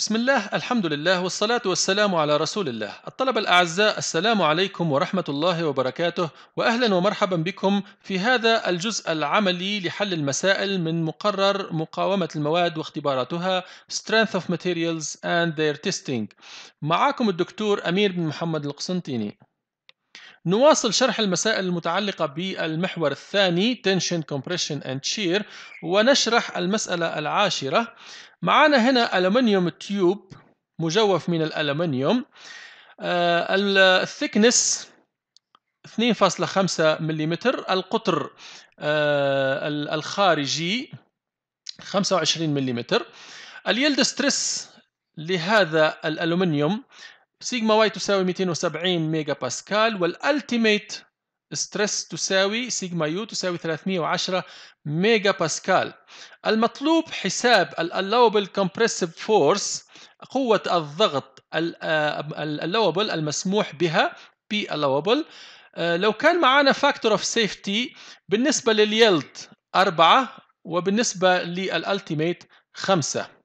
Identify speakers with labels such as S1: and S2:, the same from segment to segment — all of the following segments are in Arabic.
S1: بسم الله الحمد لله والصلاة والسلام على رسول الله الطلبة الأعزاء السلام عليكم ورحمة الله وبركاته وأهلا ومرحبا بكم في هذا الجزء العملي لحل المسائل من مقرر مقاومة المواد واختباراتها Strength of Materials and Their Testing معكم الدكتور أمير بن محمد القسنطيني نواصل شرح المسائل المتعلقة بالمحور الثاني Tension Compression and Shear ونشرح المسألة العاشرة معنا هنا ألمنيوم تيوب مجوف من الألمنيوم الثيكنس 2.5 ملم القطر آه، الخارجي 25 ملم اليلد ستريس لهذا الألمنيوم سيجما واي تساوي 270 ميجا باسكال والالتيميت ستريس تساوي سيجما يو تساوي 310 ميجا باسكال المطلوب حساب الالوبل كومبريسيف فورس قوة الضغط الالوبل المسموح بها بي allowable آه، لو كان معانا فاكتور اوف سيفتي بالنسبة لليلد 4 وبالنسبة للالتيميت 5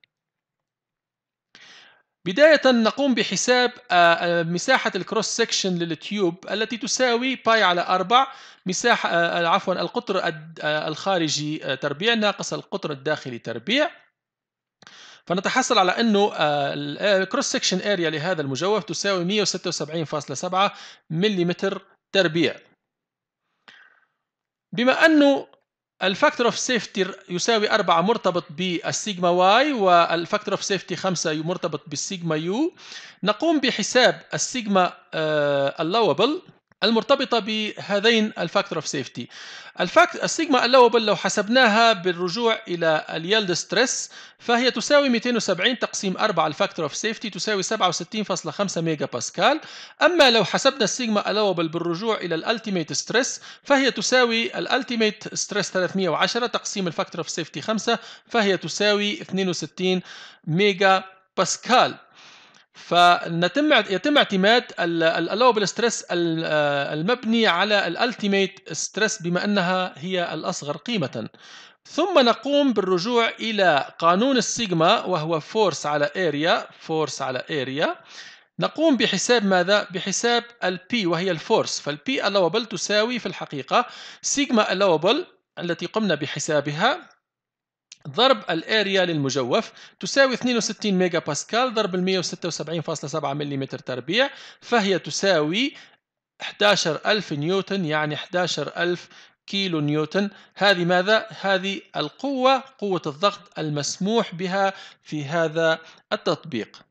S1: بداية نقوم بحساب آه، آه، مساحة الكروس سكشن للتيوب التي تساوي باي على 4 مساحة آه، عفوا القطر الخارجي تربيع ناقص القطر الداخلي تربيع فنتحصل على انه الكروس سكشن اريا لهذا المجوف تساوي 176.7 ملم تربيع بما انه الفاكتور اوف سيفتي يساوي 4 مرتبط بالسيجما واي والفاكتور اوف سيفتي 5 مرتبط بالسيجما يو نقوم بحساب السيجما آه، اللوبل المرتبطة بهذين الفاكتور اوف سيفتي السيجما الاوبل لو حسبناها بالرجوع إلى اليلد ستريس فهي تساوي 270 تقسيم 4 الفاكتور اوف سيفتي تساوي 67.5 ميجا باسكال أما لو حسبنا السيجما الاوبل بالرجوع إلى الالتيميت ستريس فهي تساوي الالتيميت ستريس 310 تقسيم الفاكتور اوف سيفتي 5 فهي تساوي 62 ميجا باسكال فنتم يتم اعتماد الالاوبل ستريس آه، المبني على الالتيميت ستريس بما انها هي الاصغر قيمه ثم نقوم بالرجوع الى قانون السيجما وهو فورس على اريا فورس على اريا نقوم بحساب ماذا؟ بحساب البي وهي الفورس فالبي allowable تساوي في الحقيقة سيجما allowable التي قمنا بحسابها ضرب الاريا للمجوف تساوي 62 ميجا باسكال ضرب ال 176.7 ملم تربيع فهي تساوي 11000 نيوتن يعني 11000 كيلو نيوتن هذه ماذا؟ هذه القوة قوة الضغط المسموح بها في هذا التطبيق